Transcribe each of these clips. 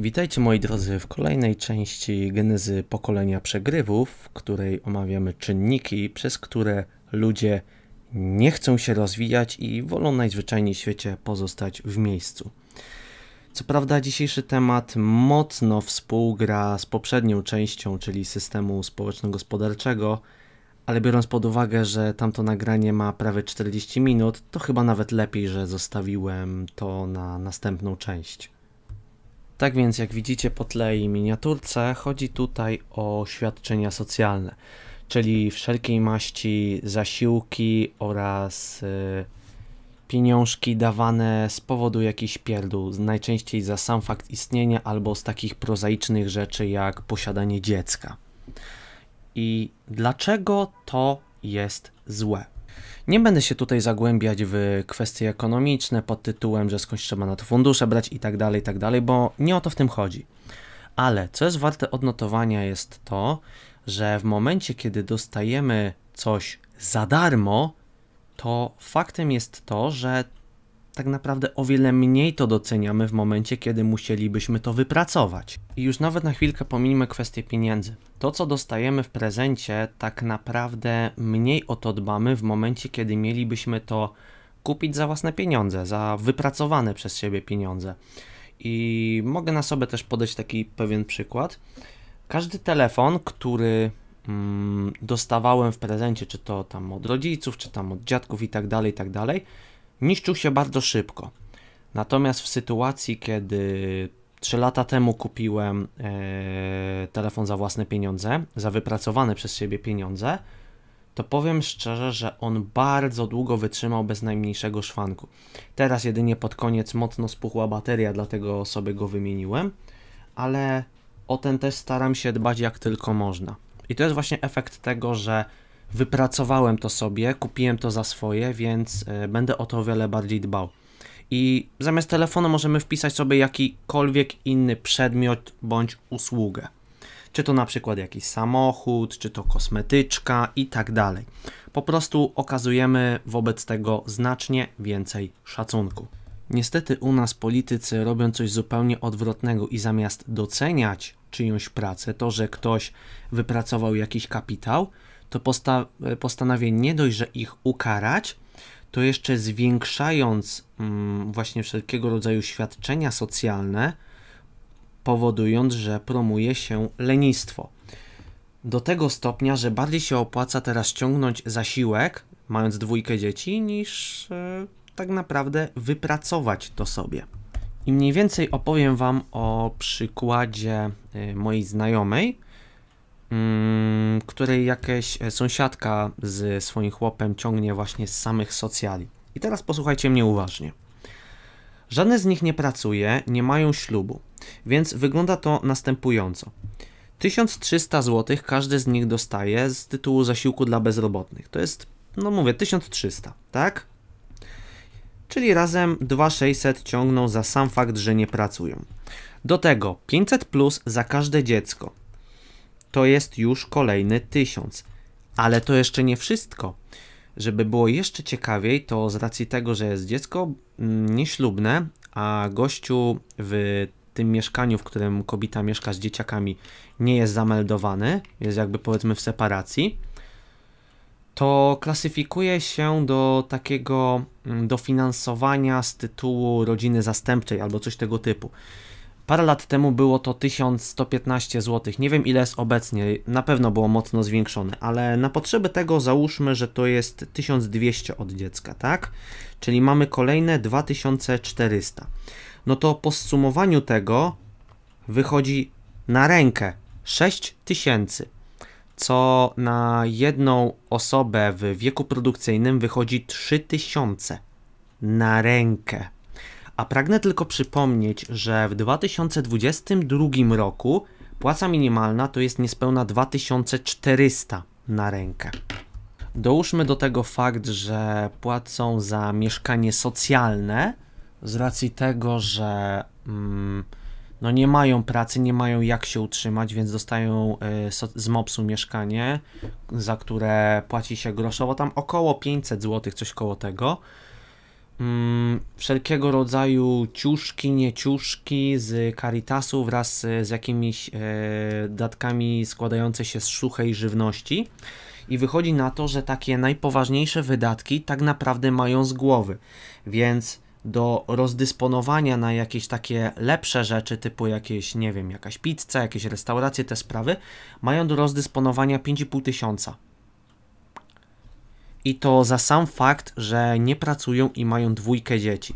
Witajcie moi drodzy w kolejnej części genezy pokolenia przegrywów, w której omawiamy czynniki, przez które ludzie nie chcą się rozwijać i wolą najzwyczajniej w świecie pozostać w miejscu. Co prawda dzisiejszy temat mocno współgra z poprzednią częścią, czyli systemu społeczno-gospodarczego, ale biorąc pod uwagę, że tamto nagranie ma prawie 40 minut, to chyba nawet lepiej, że zostawiłem to na następną część. Tak więc, jak widzicie po tle i miniaturce, chodzi tutaj o świadczenia socjalne, czyli wszelkiej maści zasiłki oraz yy, pieniążki dawane z powodu jakichś pierdół, najczęściej za sam fakt istnienia albo z takich prozaicznych rzeczy jak posiadanie dziecka. I dlaczego to jest złe? Nie będę się tutaj zagłębiać w kwestie ekonomiczne pod tytułem, że skądś trzeba na to fundusze brać i tak dalej, i tak dalej, bo nie o to w tym chodzi. Ale co jest warte odnotowania jest to, że w momencie, kiedy dostajemy coś za darmo, to faktem jest to, że tak naprawdę o wiele mniej to doceniamy w momencie, kiedy musielibyśmy to wypracować. I już nawet na chwilkę pominijmy kwestię pieniędzy. To, co dostajemy w prezencie, tak naprawdę mniej o to dbamy w momencie, kiedy mielibyśmy to kupić za własne pieniądze, za wypracowane przez siebie pieniądze. I mogę na sobie też podać taki pewien przykład. Każdy telefon, który mm, dostawałem w prezencie, czy to tam od rodziców, czy tam od dziadków i tak dalej, i tak dalej, niszczył się bardzo szybko. Natomiast w sytuacji, kiedy 3 lata temu kupiłem e, telefon za własne pieniądze, za wypracowane przez siebie pieniądze, to powiem szczerze, że on bardzo długo wytrzymał bez najmniejszego szwanku. Teraz jedynie pod koniec mocno spuchła bateria, dlatego sobie go wymieniłem, ale o ten też staram się dbać jak tylko można. I to jest właśnie efekt tego, że wypracowałem to sobie, kupiłem to za swoje, więc e, będę o to o wiele bardziej dbał. I zamiast telefonu możemy wpisać sobie jakikolwiek inny przedmiot bądź usługę. Czy to na przykład jakiś samochód, czy to kosmetyczka i tak dalej. Po prostu okazujemy wobec tego znacznie więcej szacunku. Niestety u nas politycy robią coś zupełnie odwrotnego i zamiast doceniać czyjąś pracę, to że ktoś wypracował jakiś kapitał, to posta e, nie dość, że ich ukarać, to jeszcze zwiększając mm, właśnie wszelkiego rodzaju świadczenia socjalne, powodując, że promuje się lenistwo. Do tego stopnia, że bardziej się opłaca teraz ciągnąć zasiłek, mając dwójkę dzieci, niż e, tak naprawdę wypracować to sobie. I mniej więcej opowiem Wam o przykładzie e, mojej znajomej, Mm, której jakaś e, sąsiadka z swoim chłopem ciągnie właśnie z samych socjali. I teraz posłuchajcie mnie uważnie. Żadne z nich nie pracuje, nie mają ślubu, więc wygląda to następująco. 1300 zł każdy z nich dostaje z tytułu zasiłku dla bezrobotnych. To jest, no mówię, 1300, tak? Czyli razem 2600 ciągną za sam fakt, że nie pracują. Do tego 500 plus za każde dziecko, to jest już kolejny tysiąc, Ale to jeszcze nie wszystko. Żeby było jeszcze ciekawiej, to z racji tego, że jest dziecko mm, nieślubne, a gościu w tym mieszkaniu, w którym kobieta mieszka z dzieciakami, nie jest zameldowany, jest jakby powiedzmy w separacji, to klasyfikuje się do takiego mm, dofinansowania z tytułu rodziny zastępczej albo coś tego typu. Parę lat temu było to 1115 zł. Nie wiem ile jest obecnie, na pewno było mocno zwiększone, ale na potrzeby tego załóżmy, że to jest 1200 od dziecka, tak? Czyli mamy kolejne 2400. No to po zsumowaniu tego wychodzi na rękę 6000, co na jedną osobę w wieku produkcyjnym wychodzi 3000 na rękę. A pragnę tylko przypomnieć, że w 2022 roku płaca minimalna to jest niespełna 2400 na rękę. Dołóżmy do tego fakt, że płacą za mieszkanie socjalne z racji tego, że mm, no nie mają pracy, nie mają jak się utrzymać, więc dostają y, so, z MOPS-u mieszkanie, za które płaci się groszowo, tam około 500 zł, coś koło tego mm, wszelkiego rodzaju ciuszki, nieciuszki z karitasu wraz e, z jakimiś e, datkami składające się z suchej żywności. I wychodzi na to, że takie najpoważniejsze wydatki tak naprawdę mają z głowy. Więc do rozdysponowania na jakieś takie lepsze rzeczy, typu jakieś, nie wiem, jakaś pizza, jakieś restauracje, te sprawy, mają do rozdysponowania 5,5 tysiąca i to za sam fakt, że nie pracują i mają dwójkę dzieci.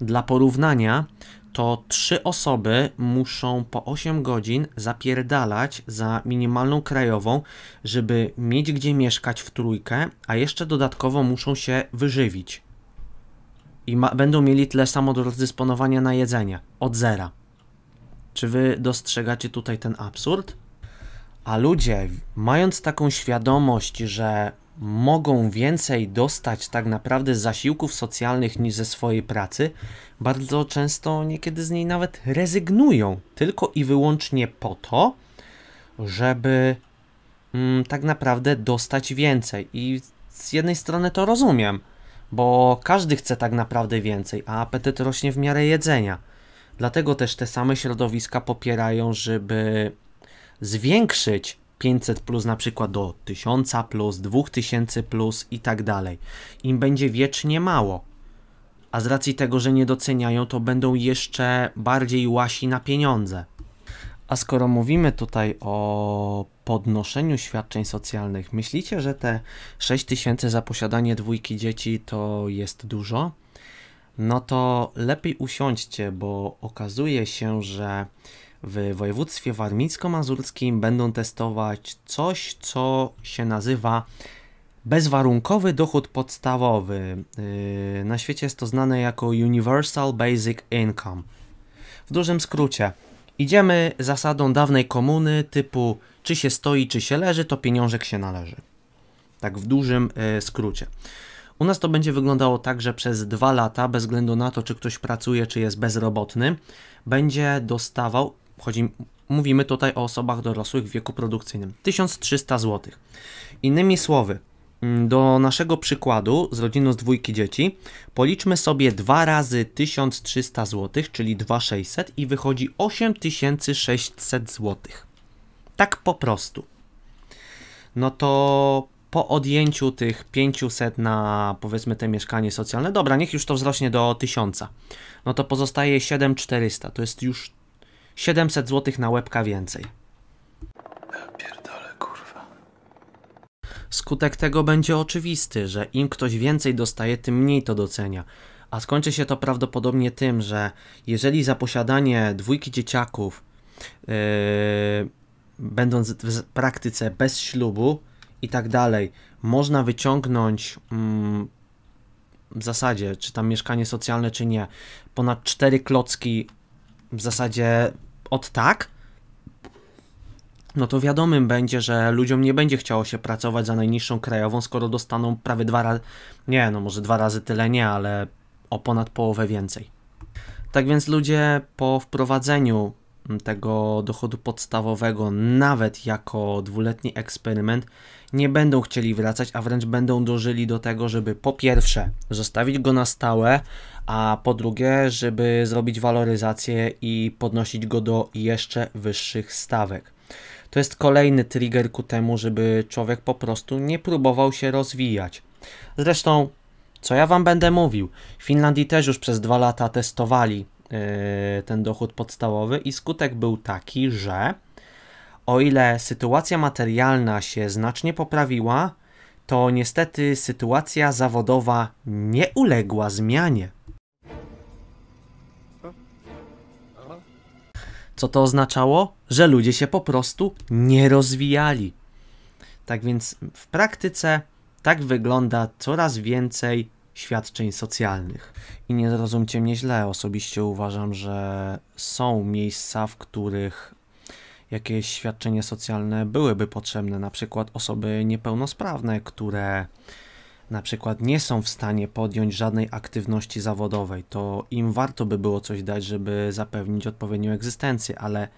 Dla porównania, to trzy osoby muszą po 8 godzin zapierdalać za minimalną krajową, żeby mieć gdzie mieszkać w trójkę, a jeszcze dodatkowo muszą się wyżywić. I będą mieli tyle samo do rozdysponowania na jedzenie od zera. Czy wy dostrzegacie tutaj ten absurd? A ludzie, mając taką świadomość, że mogą więcej dostać tak naprawdę z zasiłków socjalnych niż ze swojej pracy, bardzo często niekiedy z niej nawet rezygnują tylko i wyłącznie po to, żeby mm, tak naprawdę dostać więcej. I z jednej strony to rozumiem, bo każdy chce tak naprawdę więcej, a apetyt rośnie w miarę jedzenia. Dlatego też te same środowiska popierają, żeby zwiększyć 500 plus na przykład do 1000 plus, 2000 plus i tak dalej. Im będzie wiecznie mało. A z racji tego, że nie doceniają, to będą jeszcze bardziej łasi na pieniądze. A skoro mówimy tutaj o podnoszeniu świadczeń socjalnych, myślicie, że te 6000 za posiadanie dwójki dzieci to jest dużo? No to lepiej usiądźcie, bo okazuje się, że w województwie warmińsko-mazurskim będą testować coś, co się nazywa bezwarunkowy dochód podstawowy. Y, na świecie jest to znane jako Universal Basic Income. W dużym skrócie, idziemy zasadą dawnej komuny typu czy się stoi, czy się leży, to pieniążek się należy. Tak w dużym y, skrócie. U nas to będzie wyglądało tak, że przez dwa lata, bez względu na to, czy ktoś pracuje, czy jest bezrobotny, będzie dostawał chodzi, mówimy tutaj o osobach dorosłych w wieku produkcyjnym, 1300 zł. Innymi słowy, mm, do naszego przykładu z rodziną z dwójki dzieci policzmy sobie 2 razy 1300 zł, czyli 2600 i wychodzi 8600 zł. Tak po prostu. No to po odjęciu tych 500 na powiedzmy te mieszkanie socjalne, dobra, niech już to wzrośnie do 1000. No to pozostaje 7400, to jest już 700 zł na łebka więcej. kurwa. Skutek tego będzie oczywisty, że im ktoś więcej dostaje, tym mniej to docenia. A skończy się to prawdopodobnie tym, że jeżeli za posiadanie dwójki dzieciaków, yy, będąc w praktyce bez ślubu i tak dalej, można wyciągnąć mm, w zasadzie, czy tam mieszkanie socjalne, czy nie, ponad cztery klocki w zasadzie od tak, no to wiadomym będzie, że ludziom nie będzie chciało się pracować za najniższą krajową, skoro dostaną prawie dwa razy, nie, no może dwa razy tyle nie, ale o ponad połowę więcej. Tak więc ludzie po wprowadzeniu tego dochodu podstawowego, nawet jako dwuletni eksperyment, nie będą chcieli wracać, a wręcz będą dążyli do tego, żeby po pierwsze zostawić go na stałe, a po drugie, żeby zrobić waloryzację i podnosić go do jeszcze wyższych stawek. To jest kolejny trigger ku temu, żeby człowiek po prostu nie próbował się rozwijać. Zresztą, co ja wam będę mówił, w Finlandii też już przez dwa lata testowali Y, ten dochód podstawowy i skutek był taki, że o ile sytuacja materialna się znacznie poprawiła, to niestety sytuacja zawodowa nie uległa zmianie. Co to oznaczało? Że ludzie się po prostu nie rozwijali. Tak więc w praktyce tak wygląda coraz więcej świadczeń socjalnych. I nie zrozumcie mnie źle, osobiście uważam, że są miejsca, w których jakieś świadczenia socjalne byłyby potrzebne, na przykład osoby niepełnosprawne, które na przykład nie są w stanie podjąć żadnej aktywności zawodowej, to im warto by było coś dać, żeby zapewnić odpowiednią egzystencję, ale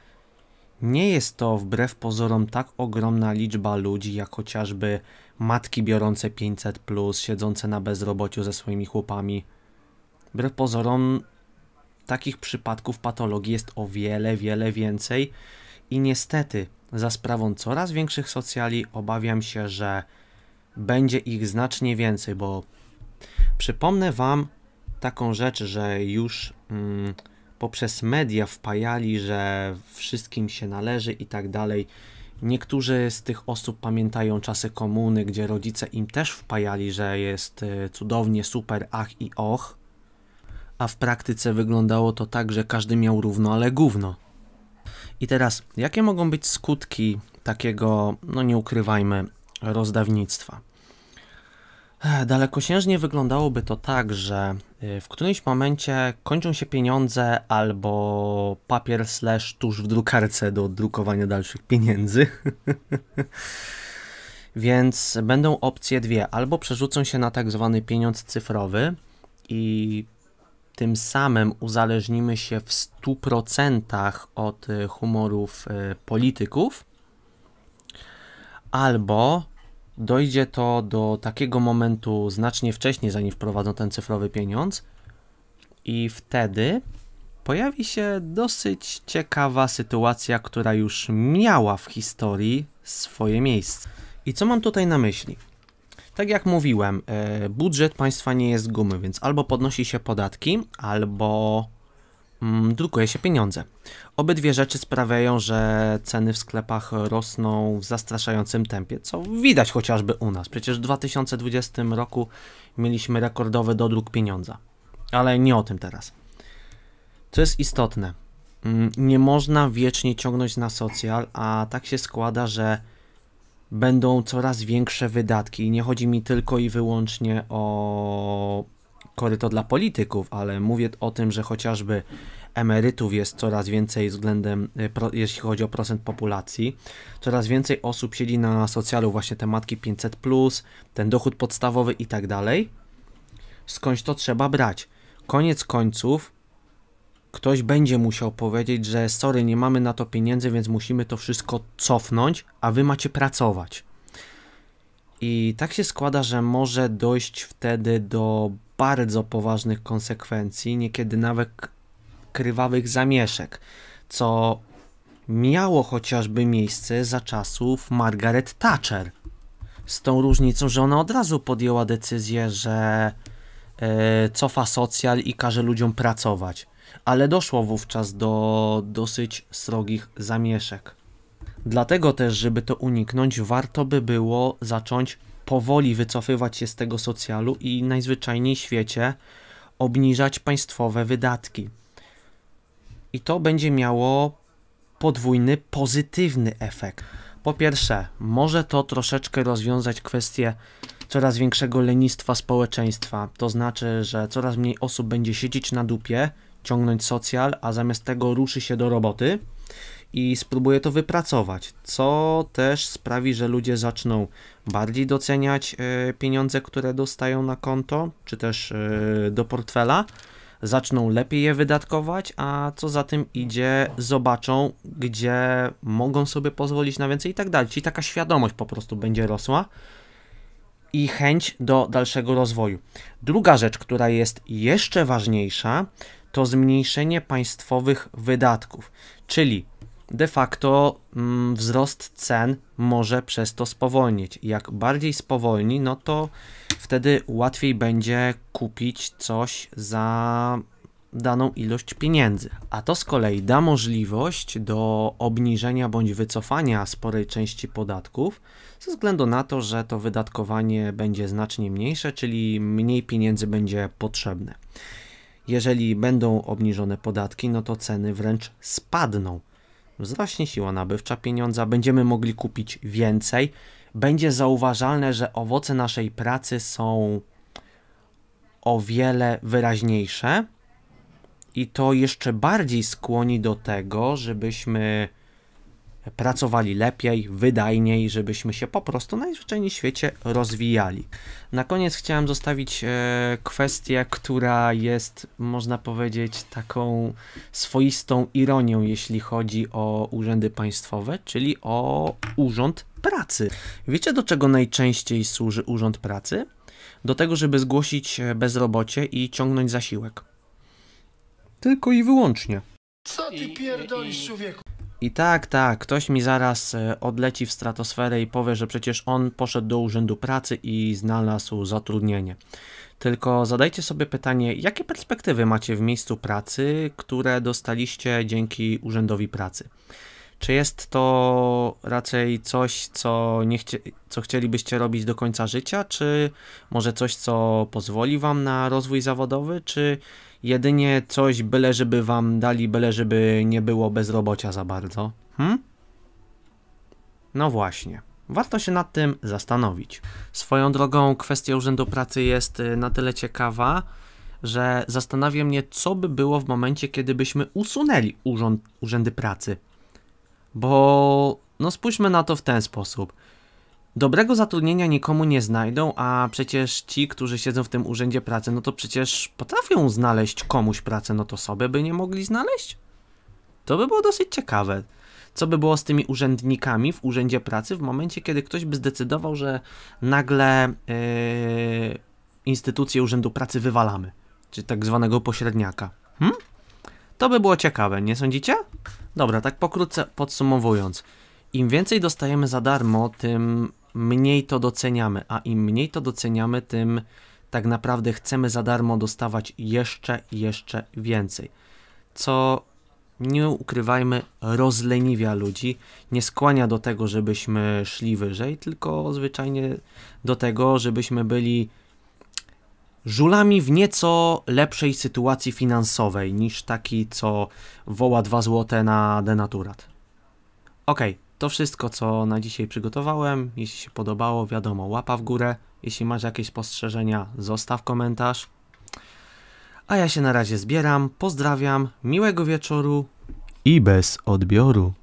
nie jest to wbrew pozorom tak ogromna liczba ludzi, jak chociażby matki biorące 500, siedzące na bezrobociu ze swoimi chłopami. Wbrew pozorom, takich przypadków patologii jest o wiele, wiele więcej i niestety, za sprawą coraz większych socjali, obawiam się, że będzie ich znacznie więcej, bo przypomnę Wam taką rzecz, że już. Mm, poprzez media wpajali, że wszystkim się należy i tak dalej. Niektórzy z tych osób pamiętają czasy komuny, gdzie rodzice im też wpajali, że jest e, cudownie, super, ach i och, a w praktyce wyglądało to tak, że każdy miał równo, ale gówno. I teraz, jakie mogą być skutki takiego, no nie ukrywajmy, rozdawnictwa? Dalekosiężnie wyglądałoby to tak, że y, w którymś momencie kończą się pieniądze albo papier slash tuż w drukarce do drukowania dalszych pieniędzy. Więc będą opcje dwie. Albo przerzucą się na tak zwany pieniądz cyfrowy i tym samym uzależnimy się w 100% od y, humorów y, polityków, albo dojdzie to do takiego momentu znacznie wcześniej, zanim wprowadzą ten cyfrowy pieniądz, i wtedy pojawi się dosyć ciekawa sytuacja, która już miała w historii swoje miejsce. I co mam tutaj na myśli? Tak jak mówiłem, e, budżet państwa nie jest gumy, więc albo podnosi się podatki, albo mm, drukuje się pieniądze. Obydwie rzeczy sprawiają, że ceny w sklepach rosną w zastraszającym tempie, co widać chociażby u nas. Przecież w 2020 roku mieliśmy rekordowy dodruk pieniądza. Ale nie o tym teraz. Co jest istotne, mm, nie można wiecznie ciągnąć na socjal, a tak się składa, że będą coraz większe wydatki. I nie chodzi mi tylko i wyłącznie o koryto dla polityków, ale mówię o tym, że chociażby emerytów jest coraz więcej względem, e, jeśli chodzi o procent populacji. Coraz więcej osób siedzi na socjalu, właśnie te matki 500, ten dochód podstawowy i tak dalej. Skądś to trzeba brać. Koniec końców, ktoś będzie musiał powiedzieć, że sorry, nie mamy na to pieniędzy, więc musimy to wszystko cofnąć, a wy macie pracować. I tak się składa, że może dojść wtedy do bardzo poważnych konsekwencji, niekiedy nawet krwawych zamieszek, co miało chociażby miejsce za czasów Margaret Thatcher. Z tą różnicą, że ona od razu podjęła decyzję, że e, cofa socjal i każe ludziom pracować. Ale doszło wówczas do dosyć srogich zamieszek. Dlatego też, żeby to uniknąć, warto by było zacząć powoli wycofywać się z tego socjalu i najzwyczajniej w świecie obniżać państwowe wydatki i to będzie miało podwójny pozytywny efekt. Po pierwsze, może to troszeczkę rozwiązać kwestię coraz większego lenistwa społeczeństwa. To znaczy, że coraz mniej osób będzie siedzieć na dupie, ciągnąć socjal, a zamiast tego ruszy się do roboty i spróbuje to wypracować, co też sprawi, że ludzie zaczną bardziej doceniać e, pieniądze, które dostają na konto, czy też e, do portfela zaczną lepiej je wydatkować, a co za tym idzie, zobaczą, gdzie mogą sobie pozwolić na więcej i tak dalej. Czyli taka świadomość po prostu będzie rosła i chęć do dalszego rozwoju. Druga rzecz, która jest jeszcze ważniejsza, to zmniejszenie państwowych wydatków, czyli de facto mm, wzrost cen może przez to spowolnić. Jak bardziej spowolni, no to wtedy łatwiej będzie kupić coś za daną ilość pieniędzy. A to z kolei da możliwość do obniżenia bądź wycofania sporej części podatków, ze względu na to, że to wydatkowanie będzie znacznie mniejsze, czyli mniej pieniędzy będzie potrzebne. Jeżeli będą obniżone podatki, no to ceny wręcz spadną wzrośnie siła nabywcza pieniądza, będziemy mogli kupić więcej, będzie zauważalne, że owoce naszej pracy są o wiele wyraźniejsze i to jeszcze bardziej skłoni do tego, żebyśmy pracowali lepiej, wydajniej, żebyśmy się po prostu na najzwyczajniej w świecie rozwijali. Na koniec chciałem zostawić e, kwestię, która jest, można powiedzieć, taką swoistą ironią, jeśli chodzi o urzędy państwowe, czyli o Urząd Pracy. Wiecie, do czego najczęściej służy Urząd Pracy? Do tego, żeby zgłosić bezrobocie i ciągnąć zasiłek. Tylko i wyłącznie. Co ty pierdolisz, człowieku? I tak, tak, ktoś mi zaraz e, odleci w stratosferę i powie, że przecież on poszedł do urzędu pracy i znalazł zatrudnienie. Tylko zadajcie sobie pytanie, jakie perspektywy macie w miejscu pracy, które dostaliście dzięki urzędowi pracy? Czy jest to raczej coś, co, nie chci co chcielibyście robić do końca życia, czy może coś, co pozwoli Wam na rozwój zawodowy, czy jedynie coś, byle żeby Wam dali, byle żeby nie było bezrobocia za bardzo? Hmm? No właśnie. Warto się nad tym zastanowić. Swoją drogą kwestia Urzędu Pracy jest y, na tyle ciekawa, że zastanawia mnie, co by było w momencie, kiedy byśmy usunęli urząd, urzędy pracy. Bo no spójrzmy na to w ten sposób. Dobrego zatrudnienia nikomu nie znajdą, a przecież ci, którzy siedzą w tym urzędzie pracy, no to przecież potrafią znaleźć komuś pracę, no to sobie by nie mogli znaleźć? To by było dosyć ciekawe. Co by było z tymi urzędnikami w urzędzie pracy w momencie, kiedy ktoś by zdecydował, że nagle yy, instytucję urzędu pracy wywalamy, czy tak zwanego pośredniaka? Hmm? To by było ciekawe, nie sądzicie? Dobra, tak pokrótce podsumowując. Im więcej dostajemy za darmo, tym mniej to doceniamy, a im mniej to doceniamy, tym tak naprawdę chcemy za darmo dostawać jeszcze jeszcze więcej. Co nie ukrywajmy, rozleniwia ludzi, nie skłania do tego, żebyśmy szli wyżej, tylko zwyczajnie do tego, żebyśmy byli żulami w nieco lepszej sytuacji finansowej niż taki, co woła 2 złote na denaturat. Ok, to wszystko, co na dzisiaj przygotowałem. Jeśli się podobało, wiadomo, łapa w górę. Jeśli masz jakieś spostrzeżenia, zostaw komentarz. A ja się na razie zbieram, pozdrawiam, miłego wieczoru i bez odbioru.